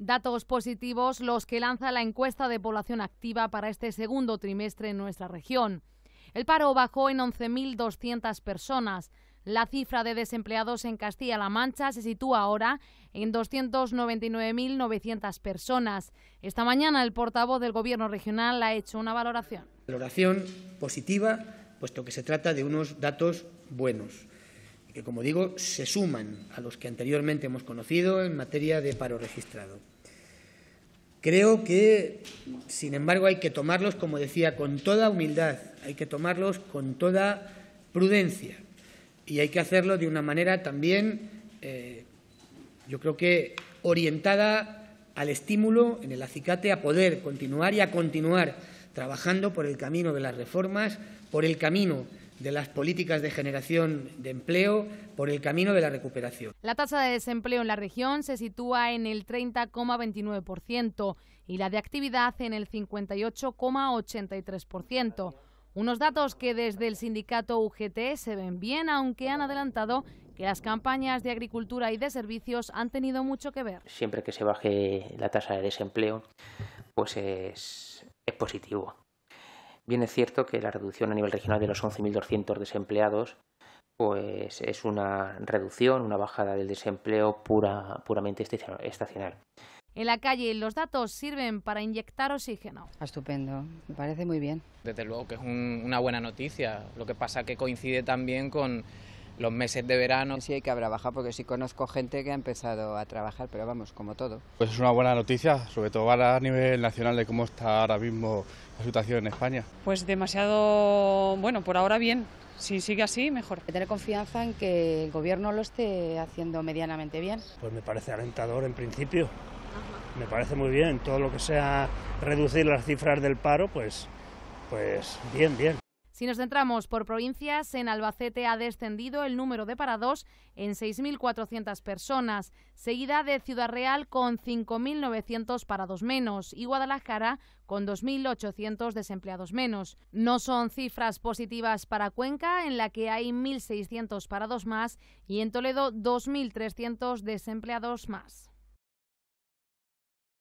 Datos positivos los que lanza la encuesta de población activa para este segundo trimestre en nuestra región. El paro bajó en 11.200 personas. La cifra de desempleados en Castilla-La Mancha se sitúa ahora en 299.900 personas. Esta mañana el portavoz del Gobierno regional ha hecho una valoración. Valoración positiva, puesto que se trata de unos datos buenos que, como digo, se suman a los que anteriormente hemos conocido en materia de paro registrado. Creo que, sin embargo, hay que tomarlos, como decía, con toda humildad, hay que tomarlos con toda prudencia y hay que hacerlo de una manera también, eh, yo creo que, orientada al estímulo en el acicate a poder continuar y a continuar trabajando por el camino de las reformas, por el camino de las políticas de generación de empleo por el camino de la recuperación. La tasa de desempleo en la región se sitúa en el 30,29% y la de actividad en el 58,83%. Unos datos que desde el sindicato UGT se ven bien, aunque han adelantado que las campañas de agricultura y de servicios han tenido mucho que ver. Siempre que se baje la tasa de desempleo, pues es, es positivo. Bien es cierto que la reducción a nivel regional de los 11.200 desempleados pues es una reducción, una bajada del desempleo pura, puramente estacional. En la calle los datos sirven para inyectar oxígeno. Estupendo, me parece muy bien. Desde luego que es una buena noticia, lo que pasa que coincide también con los meses de verano. Sí hay que baja porque sí conozco gente que ha empezado a trabajar, pero vamos, como todo. Pues es una buena noticia, sobre todo a nivel nacional de cómo está ahora mismo la situación en España. Pues demasiado, bueno, por ahora bien. Si sigue así, mejor. que tener confianza en que el gobierno lo esté haciendo medianamente bien. Pues me parece alentador en principio. Me parece muy bien. Todo lo que sea reducir las cifras del paro, pues, pues bien, bien. Si nos centramos por provincias, en Albacete ha descendido el número de parados en 6.400 personas, seguida de Ciudad Real con 5.900 parados menos y Guadalajara con 2.800 desempleados menos. No son cifras positivas para Cuenca, en la que hay 1.600 parados más, y en Toledo 2.300 desempleados más.